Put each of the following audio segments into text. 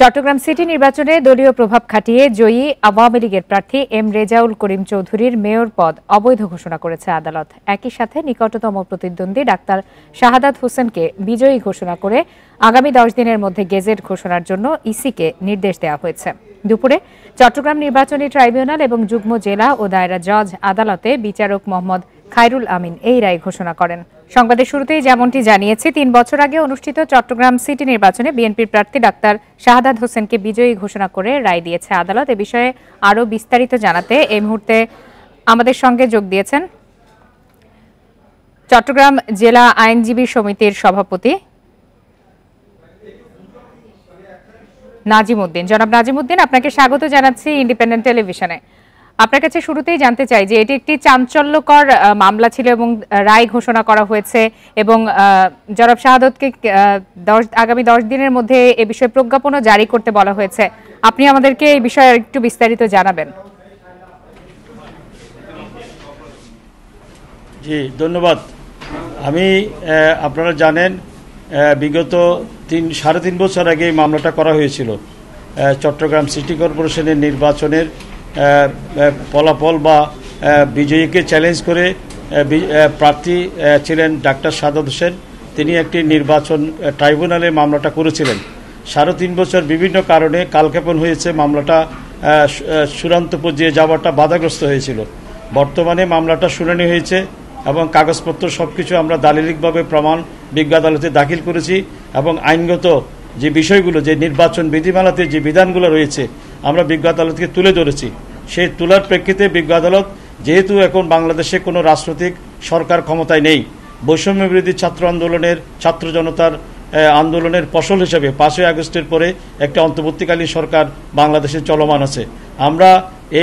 Chittagong city নির্বাচনে দলীয় প্রভাব খাটিয়ে জয়ী আওয়ামী লীগের প্রার্থী এম রেজাউল করিম চৌধুরীর মেয়র পদ অবৈধ ঘোষণা করেছে আদালত একই সাথে নিকটতম প্রতিদ্বন্দ্বী ডাক্তার শাহাদাত হোসেনকে বিজয়ী ঘোষণা করে আগামী দশ দিনের মধ্যে গেজেট ঘোষণার জন্য ইসিকে নির্দেশ দেওয়া হয়েছে দুপুরে চট্টগ্রাম নির্বাচনী ট্রাইব্যুনাল এবং যুগ্ম জেলা ও দায়রা জজ আদালতে বিচারক মোহাম্মদ খায়রুল আমিন এই রায় ঘোষণা করেন সংবাদের শুরুতেই যেমনটি জানিয়েছি তিন বছর আগে অনুষ্ঠিত চট্টগ্রাম সিটি নির্বাচনে বিএনপির প্রার্থী ডাক্তার শাহাদাত হোসেনকে বিজয়ী ঘোষণা করে রায় দিয়েছে আদালত এ বিষয়ে আরও বিস্তারিত জানাতে এই মুহূর্তে আমাদের সঙ্গে যোগ দিয়েছেন চট্টগ্রাম জেলা আইনজীবী সমিতির সভাপতি নাজিমউদ্দিন জনাব উদ্দিন আপনাকে স্বাগত জানাচ্ছি ইন্ডিপেন্ডেন্ট টেলিভিশনে আপনার কাছে শুরুতেই জানতে চাই যে এটি একটি চাঞ্চল্যকর মামলা ছিল এবং রায় ঘোষণা করা হয়েছে এবং জরব শাহাদতকে দশ আগামী দশ দিনের মধ্যে এ বিষয়ে প্রজ্ঞাপনও জারি করতে বলা হয়েছে আপনি আমাদেরকে এই বিষয়ে একটু বিস্তারিত জানাবেন জি ধন্যবাদ আমি আপনারা জানেন বিগত তিন সাড়ে তিন বছর আগে এই মামলাটা করা হয়েছিল চট্টগ্রাম সিটি কর্পোরেশনের নির্বাচনের ফলাফল বা বিজয়ীকে চ্যালেঞ্জ করে প্রার্থী ছিলেন ডাক্তার সাদত হোসেন তিনি একটি নির্বাচন ট্রাইব্যুনালে মামলাটা করেছিলেন সাড়ে তিন বছর বিভিন্ন কারণে কালক্ষেপণ হয়েছে মামলাটা চূড়ান্ত পর্যায়ে যাওয়াটা বাধাগ্রস্ত হয়েছিল বর্তমানে মামলাটা শুনানি হয়েছে এবং কাগজপত্র সব কিছু আমরা দালিলিকভাবে প্রমাণ বিজ্ঞ আদালতে দাখিল করেছি এবং আইনগত যে বিষয়গুলো যে নির্বাচন বিধিমালাতে যে বিধানগুলো রয়েছে আমরা বিজ্ঞ আদালতকে তুলে ধরেছি সেই তুলার প্রেক্ষিতে বিজ্ঞ আদালত যেহেতু এখন বাংলাদেশে কোনো রাজনৈতিক সরকার ক্ষমতায় নেই বৈষম্য বিরোধী ছাত্র আন্দোলনের ছাত্র জনতার আন্দোলনের ফসল হিসেবে পাঁচই আগস্টের পরে একটা অন্তর্বর্তীকালীন সরকার বাংলাদেশে চলমান আছে আমরা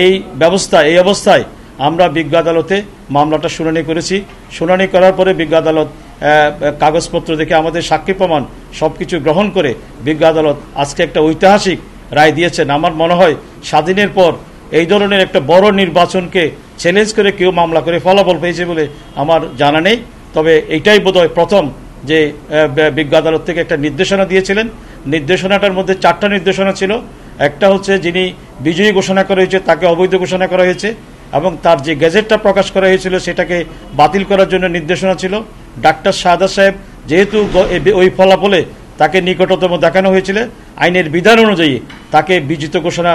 এই ব্যবস্থা এই অবস্থায় আমরা বিজ্ঞ আদালতে মামলাটা শুনানি করেছি শুনানি করার পরে বিজ্ঞ আদালত কাগজপত্র দেখে আমাদের সাক্ষী প্রমাণ সব কিছু গ্রহণ করে বিজ্ঞ আদালত আজকে একটা ঐতিহাসিক রায় দিয়েছেন আমার মনে হয় স্বাধীনের পর এই ধরনের একটা বড় নির্বাচনকে চ্যালেঞ্জ করে কেউ মামলা করে ফলাফল পেয়েছে বলে আমার জানা নেই তবে এইটাই বোধহয় প্রথম যে বিজ্ঞ আদালত থেকে একটা নির্দেশনা দিয়েছিলেন নির্দেশনাটার মধ্যে চারটা নির্দেশনা ছিল একটা হচ্ছে যিনি বিজয়ী ঘোষণা করা হয়েছে তাকে অবৈধ ঘোষণা করা হয়েছে এবং তার যে গেজেটটা প্রকাশ করা হয়েছিল সেটাকে বাতিল করার জন্য নির্দেশনা ছিল ডাক্তার সাহাদা সাহেব যেহেতু ওই ফলাফলে তাকে নিকটতম দেখানো হয়েছিল আইনের বিধান অনুযায়ী তাকে বিজিত ঘোষণা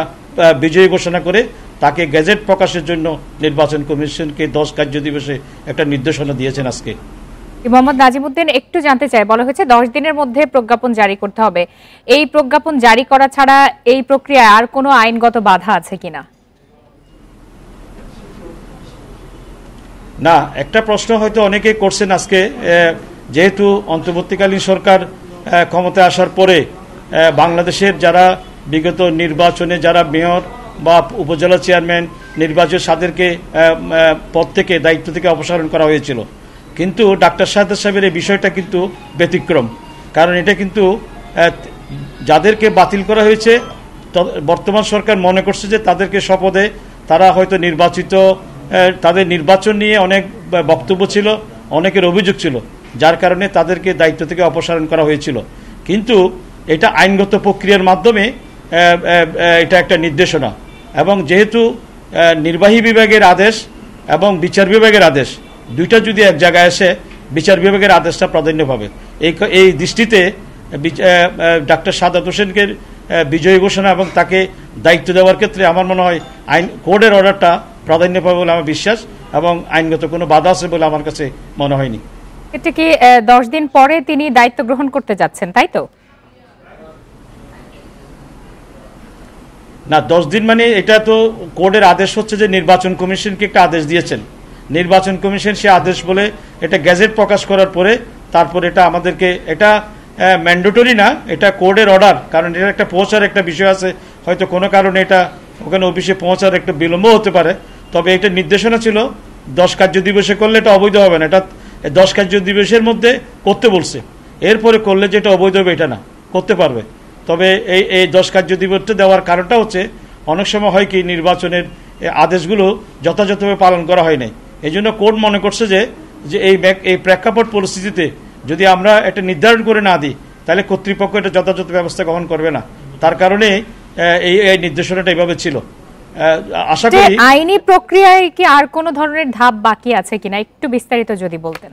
বিজয়ী ঘোষণা করে তাকে গেজেট প্রকাশের জন্য নির্বাচন কমিশনকে দশ কার্য দিবসে একটা নির্দেশনা দিয়েছেন আজকে মোহাম্মদ নাজিমুদ্দিন একটু জানতে চাই বলা হয়েছে দশ দিনের মধ্যে প্রজ্ঞাপন জারি করতে হবে এই প্রজ্ঞাপন জারি করা ছাড়া এই প্রক্রিয়ায় আর কোনো আইনগত বাধা আছে কিনা না একটা প্রশ্ন হয়তো অনেকে করছেন আজকে যেহেতু অন্তর্বর্তীকালীন সরকার ক্ষমতা আসার পরে বাংলাদেশের যারা বিগত নির্বাচনে যারা মেয়র বা উপজেলা চেয়ারম্যান নির্বাচন সাদেরকে পদ থেকে দায়িত্ব থেকে অপসারণ করা হয়েছিল কিন্তু ডাক্তার সাহেদ সাহেবের এই বিষয়টা কিন্তু ব্যতিক্রম কারণ এটা কিন্তু যাদেরকে বাতিল করা হয়েছে বর্তমান সরকার মনে করছে যে তাদেরকে শপথে তারা হয়তো নির্বাচিত তাদের নির্বাচন নিয়ে অনেক বক্তব্য ছিল অনেকের অভিযোগ ছিল যার কারণে তাদেরকে দায়িত্ব থেকে অপসারণ করা হয়েছিল কিন্তু এটা আইনগত প্রক্রিয়ার মাধ্যমে এটা একটা নির্দেশনা এবং যেহেতু নির্বাহী বিভাগের আদেশ এবং বিচার বিভাগের আদেশ দুইটা যদি এক জায়গায় এসে বিচার বিভাগের আদেশটা প্রাধান্য পাবে এই এই দৃষ্টিতে ডাক্তার সাদাত হোসেনকে বিজয়ী ঘোষণা এবং তাকে দায়িত্ব দেওয়ার ক্ষেত্রে আমার মনে হয় আইন কোর্টের অর্ডারটা প্রাধান্য পাবে বলে আমার বিশ্বাস এবং আইনগত কোনো বাধা আছে বলে আমার কাছে মনে হয়নি এটি কি দশ দিন পরে তিনি দায়িত্ব গ্রহণ করতে যাচ্ছেন তাই তো না দশ দিন মানে এটা তো কোর্টের আদেশ হচ্ছে যে নির্বাচন কমিশনকে একটা আদেশ দিয়েছেন নির্বাচন কমিশন সে আদেশ বলে এটা গ্যাজেট প্রকাশ করার পরে তারপর এটা আমাদেরকে এটা ম্যান্ডেটরি না এটা কোর্টের অর্ডার কারণ এটা একটা পৌঁছার একটা বিষয় আছে হয়তো কোনো কারণে এটা ওখানে অফিসে পৌঁছার একটা বিলম্ব হতে পারে তবে এটা নির্দেশনা ছিল দশ কার্য দিবসে করলে এটা অবৈধ হবে না এটা দশ কার্য দিবসের মধ্যে করতে বলছে এরপরে করলে যেটা অবৈধ হবে এটা না করতে পারবে তবে এই এই দশ কার্যদিবস দেওয়ার কারণটা হচ্ছে অনেক সময় হয় কি নির্বাচনের আদেশগুলো যথাযথভাবে পালন করা হয় নাই এই জন্য কোর্ট মনে করছে যে যে এই এই প্রেক্ষাপট পরিস্থিতিতে যদি আমরা এটা নির্ধারণ করে না দিই তাহলে কর্তৃপক্ষ এটা যথাযথ ব্যবস্থা গ্রহণ করবে না তার কারণে এই এই নির্দেশনাটা এইভাবে ছিল আশা করি আইনি প্রক্রিয়ায় কি আর কোনো ধরনের ধাপ বাকি আছে কিনা একটু বিস্তারিত যদি বলতেন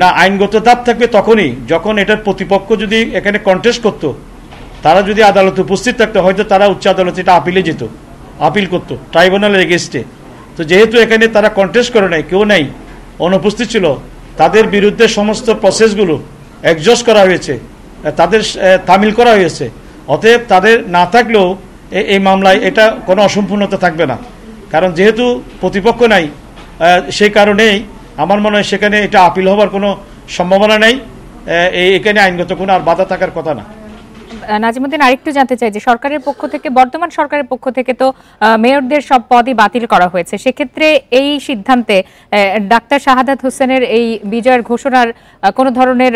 না আইনগত ধাপ থাকবে তখনই যখন এটার প্রতিপক্ষ যদি এখানে কন্টেস্ট করত তারা যদি আদালতে উপস্থিত থাকতো হয়তো তারা উচ্চ আদালতে এটা আপিলে যেত আপিল করতো ট্রাইব্যুনালের এগেস্টে তো যেহেতু এখানে তারা কন্টেস্ট করে নাই কেউ নাই অনুপস্থিত ছিল তাদের বিরুদ্ধে সমস্ত প্রসেসগুলো অ্যাডজাস্ট করা হয়েছে তাদের তামিল করা হয়েছে অতএব তাদের না থাকলেও এই মামলায় এটা কোনো অসম্পূর্ণতা থাকবে না কারণ যেহেতু প্রতিপক্ষ নাই সেই কারণেই আমার মনে হয় সেখানে এটা আপিল হবার কোনো সম্ভাবনা নেই এখানে আইনগত কোনো আর বাধা থাকার কথা না নাজিমুদ্দিন আরেকটু জানতে চাই যে সরকারের পক্ষ থেকে বর্তমান সরকারের পক্ষ থেকে তো মেয়রদের সব পদই বাতিল করা হয়েছে সেক্ষেত্রে এই সিদ্ধান্তে ডাক্তার শাহাদাত হোসেনের এই বিজয়ের ঘোষণার কোনো ধরনের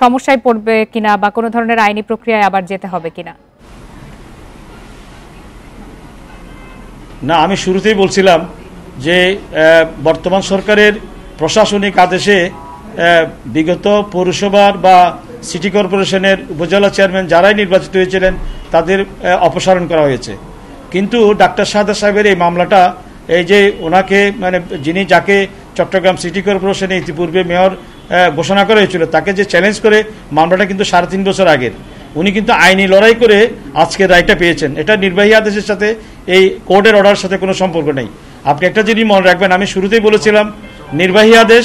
সমস্যায় পড়বে কিনা বা কোনো ধরনের আইনি প্রক্রিয়ায় আবার যেতে হবে কিনা না আমি শুরুতেই বলছিলাম যে বর্তমান সরকারের প্রশাসনিক আদেশে বিগত পৌরসভার বা সিটি কর্পোরেশনের উপজেলা চেয়ারম্যান যারাই নির্বাচিত হয়েছিলেন তাদের অপসারণ করা হয়েছে কিন্তু ডাক্তার সাদা সাহেবের এই মামলাটা এই যে ওনাকে মানে যিনি যাকে চট্টগ্রাম সিটি কর্পোরেশনে ইতিপূর্বে মেয়র ঘোষণা করা হয়েছিল তাকে যে চ্যালেঞ্জ করে মামলাটা কিন্তু সাড়ে তিন বছর আগের উনি কিন্তু আইনি লড়াই করে আজকে রায়টা পেয়েছেন এটা নির্বাহী আদেশের সাথে এই কোর্টের অর্ডার সাথে কোনো সম্পর্ক নেই আপনি একটা জিনিস মনে রাখবেন আমি শুরুতেই বলেছিলাম নির্বাহী আদেশ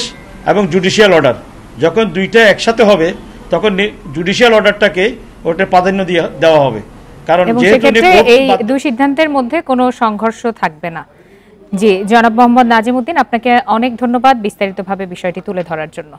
এবং জুডিশিয়াল অর্ডার যখন দুইটা একসাথে হবে তখন জুডিশিয়াল অর্ডারটাকে ওটা প্রাধান্য দেওয়া হবে কারণ যেহেতু এই দুই সিদ্ধান্তের মধ্যে কোনো সংঘর্ষ থাকবে না জি জনাব মোহাম্মদ উদ্দিন আপনাকে অনেক ধন্যবাদ বিস্তারিতভাবে বিষয়টি তুলে ধরার জন্য